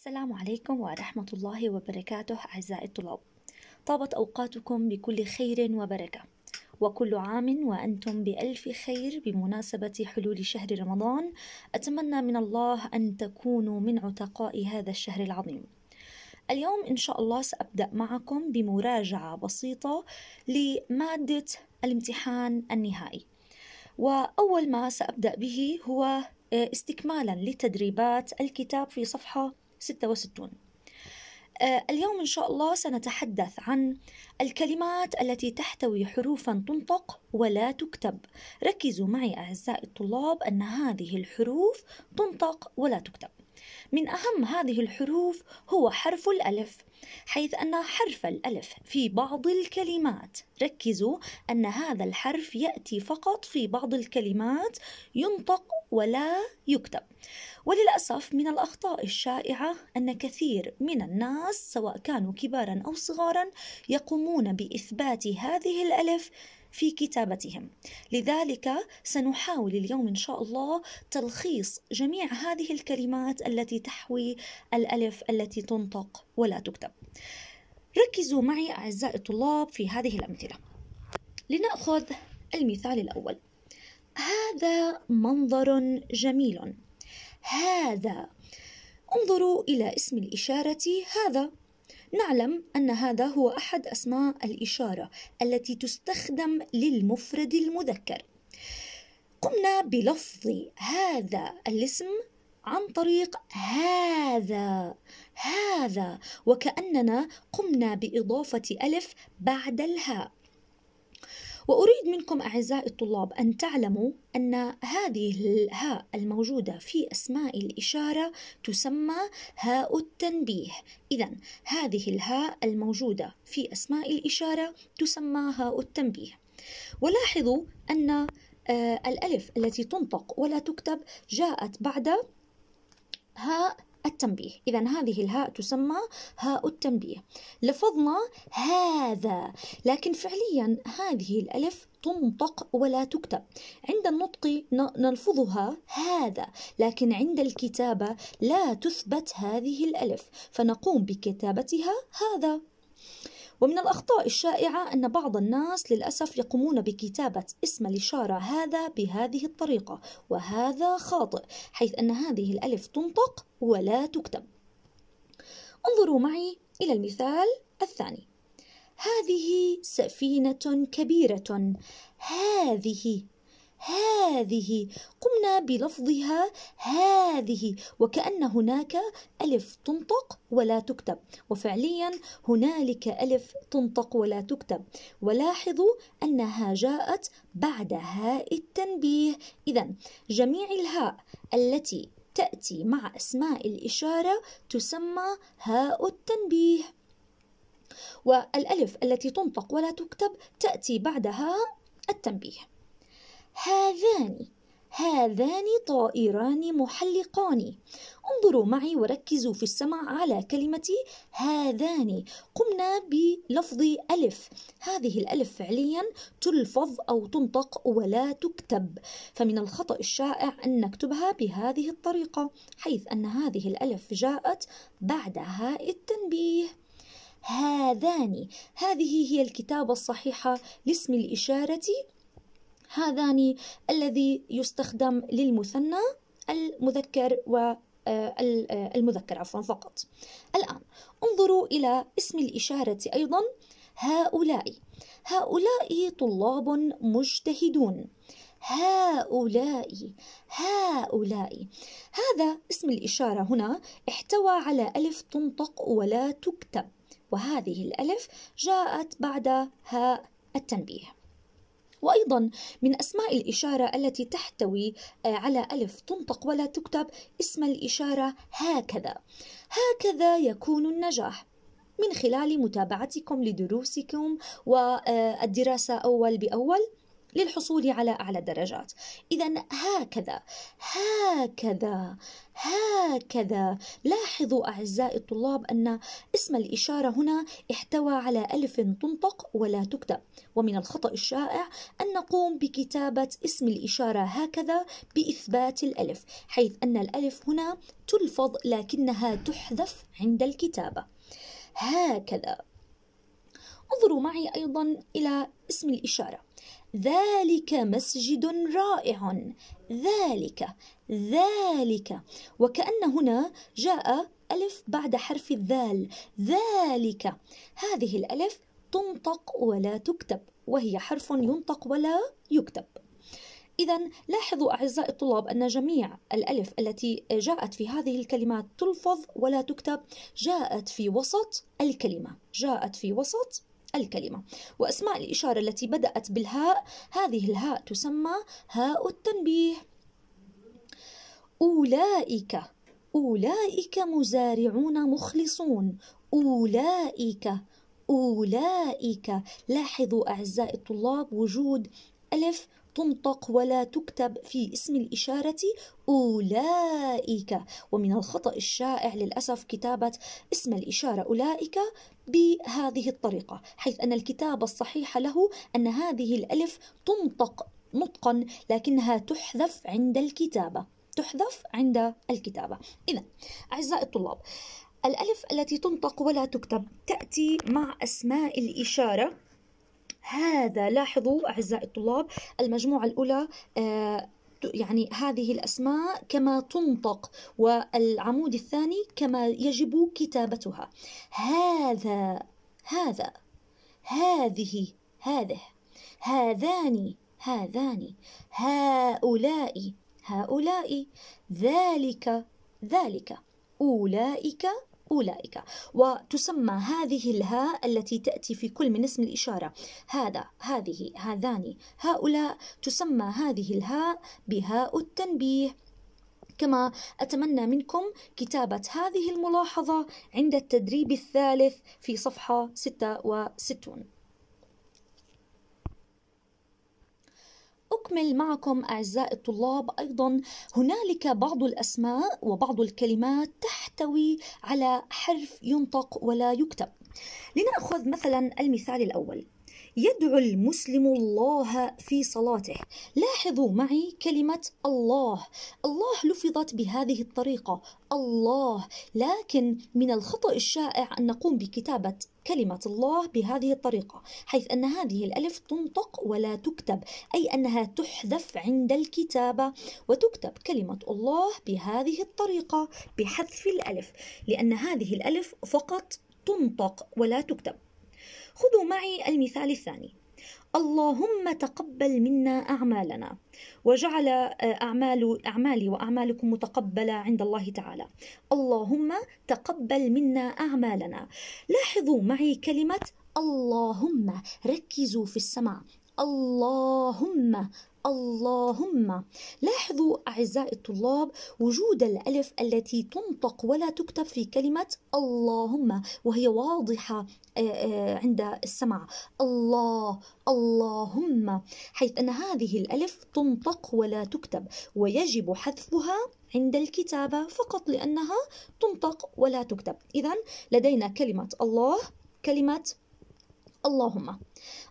السلام عليكم ورحمة الله وبركاته أعزائي الطلاب طابت أوقاتكم بكل خير وبركة وكل عام وأنتم بألف خير بمناسبة حلول شهر رمضان أتمنى من الله أن تكونوا من عتقاء هذا الشهر العظيم اليوم إن شاء الله سأبدأ معكم بمراجعة بسيطة لمادة الامتحان النهائي وأول ما سأبدأ به هو آه، استكمالا لتدريبات الكتاب في صفحة 66 آه، اليوم إن شاء الله سنتحدث عن الكلمات التي تحتوي حروفا تنطق ولا تكتب ركزوا معي أعزائي الطلاب أن هذه الحروف تنطق ولا تكتب من أهم هذه الحروف هو حرف الألف حيث أن حرف الألف في بعض الكلمات ركزوا أن هذا الحرف يأتي فقط في بعض الكلمات ينطق ولا يكتب وللأسف من الأخطاء الشائعة أن كثير من الناس سواء كانوا كبارا أو صغارا يقومون بإثبات هذه الألف في كتابتهم لذلك سنحاول اليوم إن شاء الله تلخيص جميع هذه الكلمات التي تحوي الألف التي تنطق ولا تكتب ركزوا معي أعزائي الطلاب في هذه الأمثلة لنأخذ المثال الأول هذا منظر جميل هذا انظروا إلى اسم الإشارة هذا نعلم أن هذا هو أحد أسماء الإشارة التي تستخدم للمفرد المذكر قمنا بلفظ هذا الاسم عن طريق هذا هذا وكأننا قمنا بإضافة ألف بعد الهاء وأريد منكم أعزائي الطلاب أن تعلموا أن هذه الهاء الموجودة في أسماء الإشارة تسمى هاء التنبيه إذا هذه الهاء الموجودة في أسماء الإشارة تسمى هاء التنبيه ولاحظوا أن آه، الألف التي تنطق ولا تكتب جاءت بعد هاء التنبيه إذا هذه الهاء تسمى هاء التنبيه لفظنا هذا لكن فعليا هذه الألف تنطق ولا تكتب عند النطق نلفظها هذا لكن عند الكتابة لا تثبت هذه الألف فنقوم بكتابتها هذا ومن الأخطاء الشائعة أن بعض الناس للأسف يقومون بكتابة اسم الإشارة هذا بهذه الطريقة وهذا خاطئ حيث أن هذه الألف تنطق ولا تكتب انظروا معي إلى المثال الثاني هذه سفينة كبيرة هذه هذه قمنا بلفظها هذه وكأن هناك ألف تنطق ولا تكتب وفعليا هنالك ألف تنطق ولا تكتب ولاحظوا أنها جاءت بعد هاء التنبيه إذا جميع الهاء التي تأتي مع أسماء الإشارة تسمى هاء التنبيه والألف التي تنطق ولا تكتب تأتي بعدها التنبيه هذان هذان طائران محلقان انظروا معي وركزوا في السمع على كلمة هذان قمنا بلفظ ألف هذه الألف فعليا تلفظ أو تنطق ولا تكتب فمن الخطأ الشائع أن نكتبها بهذه الطريقة حيث أن هذه الألف جاءت بعد هاء التنبيه هذان هذه هي الكتابة الصحيحة لاسم الإشارة هذان الذي يستخدم للمثنى المذكر و آه، آه، المذكر عفوا فقط الآن انظروا إلى اسم الإشارة أيضا هؤلاء هؤلاء طلاب مجتهدون هؤلاء هؤلاء هذا اسم الإشارة هنا احتوى على ألف تنطق ولا تكتب وهذه الألف جاءت بعد هاء التنبيه وأيضا من أسماء الإشارة التي تحتوي آه، على ألف تنطق ولا تكتب اسم الإشارة هكذا هكذا يكون النجاح من خلال متابعتكم لدروسكم والدراسة آه، أول بأول للحصول على أعلى الدرجات إذا هكذا هكذا هكذا لاحظوا أعزائي الطلاب أن اسم الإشارة هنا احتوى على ألف تنطق ولا تكتب ومن الخطأ الشائع أن نقوم بكتابة اسم الإشارة هكذا بإثبات الألف حيث أن الألف هنا تلفظ لكنها تحذف عند الكتابة هكذا انظروا معي أيضا إلى اسم الإشارة ذلك مسجد رائع ذلك ذلك وكأن هنا جاء ألف بعد حرف الذال ذلك هذه الألف تنطق ولا تكتب وهي حرف ينطق ولا يكتب إذا لاحظوا أعزائي الطلاب أن جميع الألف التي جاءت في هذه الكلمات تلفظ ولا تكتب جاءت في وسط الكلمة جاءت في وسط الكلمة وأسماء الإشارة التي بدأت بالهاء هذه الهاء تسمى هاء التنبيه أولئك أولئك مزارعون مخلصون أولئك أولئك لاحظوا أعزائي الطلاب وجود ألف تنطق ولا تكتب في اسم الإشارة أولئك ومن الخطأ الشائع للأسف كتابة اسم الإشارة أولئك بهذه الطريقة حيث أن الكتابة الصحيحة له أن هذه الألف تنطق نطقا لكنها تحذف عند الكتابة تحذف عند الكتابة إذا أعزائي الطلاب الألف التي تنطق ولا تكتب تأتي مع أسماء الإشارة هذا لاحظوا أعزائي الطلاب المجموعة الأولى آه، يعني هذه الأسماء كما تنطق والعمود الثاني كما يجب كتابتها هذا هذا هذه هذه هذان هذان هؤلاء هؤلاء ذلك ذلك أولئك أولئك وتسمى هذه الهاء التي تأتي في كل من اسم الإشارة هذا هذه هذان هؤلاء تسمى هذه الهاء بهاء التنبيه كما أتمنى منكم كتابة هذه الملاحظة عند التدريب الثالث في صفحة 66 أكمل معكم أعزائي الطلاب أيضا هنالك بعض الأسماء وبعض الكلمات تحتوي على حرف ينطق ولا يكتب لنأخذ مثلا المثال الأول يدعو المسلم الله في صلاته لاحظوا معي كلمة الله الله لفظت بهذه الطريقة الله لكن من الخطأ الشائع أن نقوم بكتابة كلمة الله بهذه الطريقة حيث أن هذه الألف تنطق ولا تكتب أي أنها تحذف عند الكتابة وتكتب كلمة الله بهذه الطريقة بحذف الألف لأن هذه الألف فقط تنطق ولا تكتب خذوا معي المثال الثاني اللهم تقبل منا أعمالنا وجعل آه، أعمال أعمالي وأعمالكم متقبلة عند الله تعالى اللهم تقبل منا أعمالنا لاحظوا معي كلمة اللهم ركزوا في السمع اللهم اللهم لاحظوا أعزائي الطلاب وجود الألف التي تنطق ولا تكتب في كلمة اللهم وهي واضحة آه، آه، عند السمع الله اللهم حيث أن هذه الألف تنطق ولا تكتب ويجب حذفها عند الكتابة فقط لأنها تنطق ولا تكتب إذا لدينا كلمة الله كلمة اللهم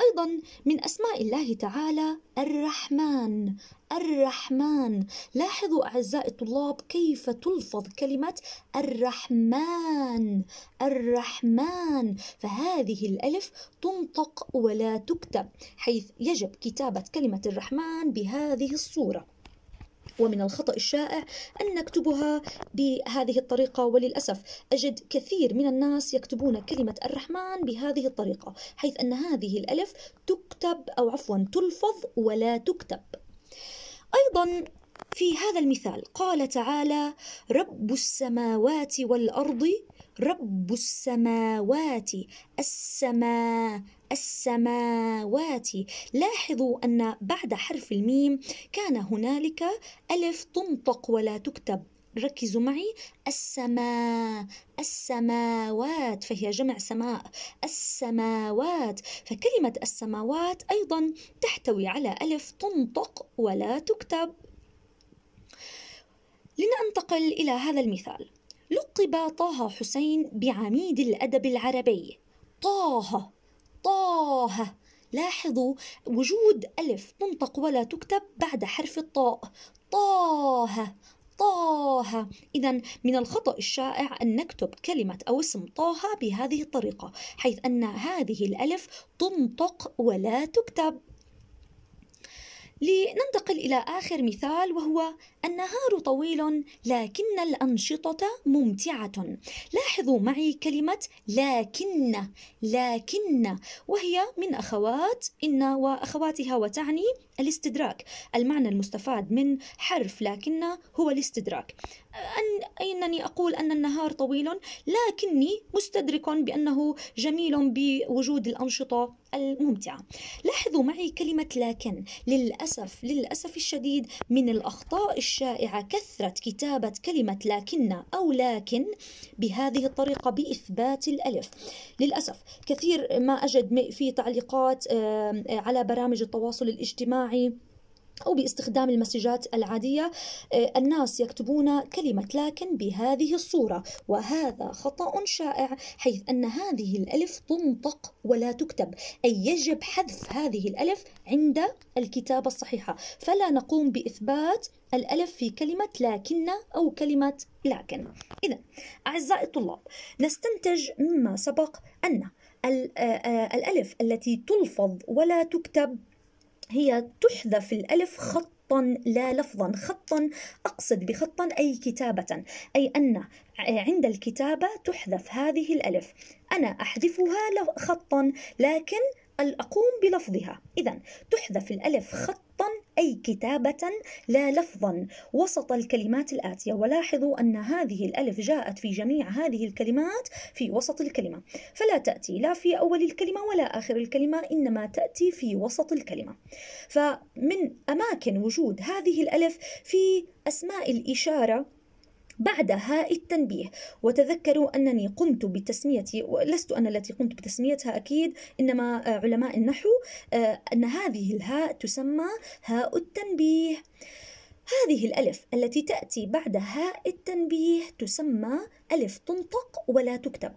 أيضا من أسماء الله تعالى الرحمن الرحمن لاحظوا أعزائي الطلاب كيف تلفظ كلمة الرحمن الرحمن فهذه الألف تنطق ولا تكتب حيث يجب كتابة كلمة الرحمن بهذه الصورة ومن الخطأ الشائع أن نكتبها بهذه الطريقة وللأسف أجد كثير من الناس يكتبون كلمة الرحمن بهذه الطريقة حيث أن هذه الألف تكتب أو عفوا تلفظ ولا تكتب أيضا في هذا المثال قال تعالى رب السماوات والأرض رب السماوات السماء السماوات لاحظوا أن بعد حرف الميم كان هنالك ألف تنطق ولا تكتب ركزوا معي السماء السماوات فهي جمع سماء السماوات فكلمة السماوات أيضا تحتوي على ألف تنطق ولا تكتب لننتقل إلى هذا المثال لقب طه حسين بعميد الأدب العربي طه طه لاحظوا وجود ألف تنطق ولا تكتب بعد حرف الطاء طه طه إذا من الخطأ الشائع أن نكتب كلمة أو اسم طه بهذه الطريقة حيث أن هذه الألف تنطق ولا تكتب لننتقل إلى آخر مثال وهو النهار طويل لكن الأنشطة ممتعة لاحظوا معي كلمة لكن لكن وهي من أخوات إن وأخواتها وتعني الاستدراك المعنى المستفاد من حرف لكن هو الاستدراك أن أنني أقول أن النهار طويل لكني مستدرك بأنه جميل بوجود الأنشطة الممتعة لاحظوا معي كلمة لكن للأسف للأسف الشديد من الأخطاء الشائعة كثرة كتابة كلمة لكن أو لكن بهذه الطريقة بإثبات الألف للأسف كثير ما أجد في تعليقات على برامج التواصل الاجتماعي الاجتماعي أو باستخدام المسجات العادية آه، الناس يكتبون كلمة لكن بهذه الصورة وهذا خطأ شائع حيث أن هذه الألف تنطق ولا تكتب أي يجب حذف هذه الألف عند الكتابة الصحيحة فلا نقوم بإثبات الألف في كلمة لكن أو كلمة لكن إذا أعزائي الطلاب نستنتج مما سبق أن آه، آه، الألف التي تلفظ ولا تكتب هي تحذف الألف خط خطا لا لفظا خطا أقصد بخطا أي كتابة أي أن عند الكتابة تحذف هذه الألف أنا أحذفها خطا لكن أقوم بلفظها إذا تحذف الألف خطا أي كتابة لا لفظا وسط الكلمات الآتية ولاحظوا أن هذه الألف جاءت في جميع هذه الكلمات في وسط الكلمة فلا تأتي لا في أول الكلمة ولا آخر الكلمة إنما تأتي في وسط الكلمة فمن أماكن وجود هذه الألف في أسماء الإشارة بعد هاء التنبيه وتذكروا أنني قمت بتسمية لست أنا التي قمت بتسميتها أكيد إنما آه، علماء النحو آه، أن هذه الهاء تسمى هاء التنبيه هذه الألف التي تأتي بعد هاء التنبيه تسمى ألف تنطق ولا تكتب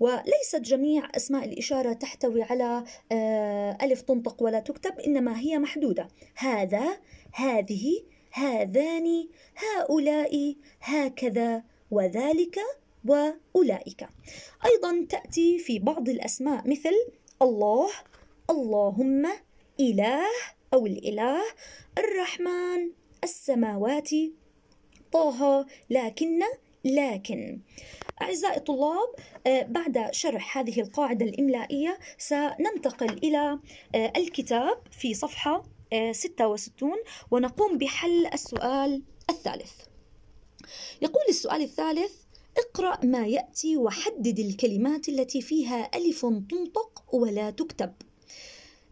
وليست جميع أسماء الإشارة تحتوي على آه، ألف تنطق ولا تكتب إنما هي محدودة هذا هذه هذان هؤلاء هكذا وذلك واولئك ايضا تاتي في بعض الاسماء مثل الله اللهم اله او الاله الرحمن السماوات طه لكن لكن أعزائي الطلاب آه، بعد شرح هذه القاعدة الإملائية سننتقل إلى آه، الكتاب في صفحة 66 آه، ونقوم بحل السؤال الثالث يقول السؤال الثالث اقرأ ما يأتي وحدد الكلمات التي فيها ألف تنطق ولا تكتب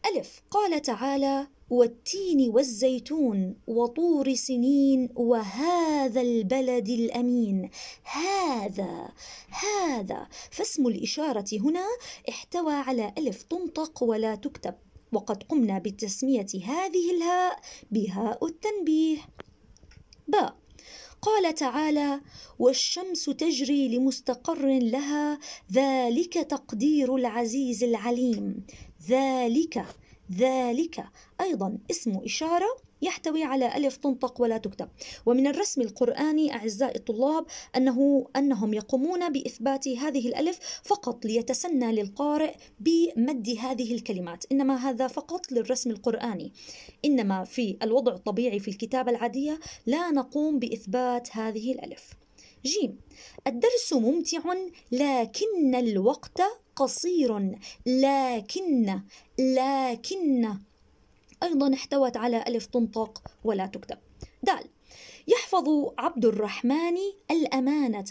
ألف قال تعالى والتين والزيتون وطور سنين وهذا البلد الامين هذا هذا فاسم الاشاره هنا احتوى على الف تنطق ولا تكتب وقد قمنا بتسمية هذه الهاء بهاء التنبيه ب قال تعالى والشمس تجري لمستقر لها ذلك تقدير العزيز العليم ذلك ذلك ايضا اسم اشاره يحتوي على ألف تنطق ولا تكتب ومن الرسم القرآني أعزائي الطلاب أنه أنهم يقومون بإثبات هذه الألف فقط ليتسنى للقارئ بمد هذه الكلمات إنما هذا فقط للرسم القرآني إنما في الوضع الطبيعي في الكتابة العادية لا نقوم بإثبات هذه الألف جيم الدرس ممتع لكن الوقت قصير لكن لكن أيضا احتوت على ألف تنطق ولا تكتب دال يحفظ عبد الرحمن الأمانة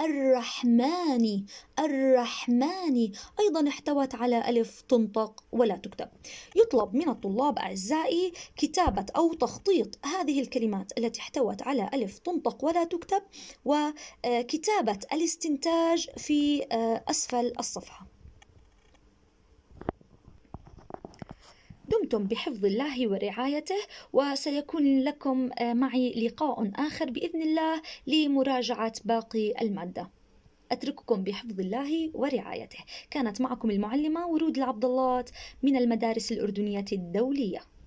الرحمن الرحمن أيضا احتوت على ألف تنطق ولا تكتب يطلب من الطلاب أعزائي كتابة أو تخطيط هذه الكلمات التي احتوت على ألف تنطق ولا تكتب وكتابة الاستنتاج في آه، أسفل الصفحة دمتم بحفظ الله ورعايته وسيكون لكم آه، معي لقاء آخر بإذن الله لمراجعة باقي المادة أترككم بحفظ الله ورعايته كانت معكم المعلمة ورود العبدالله من المدارس الأردنية الدولية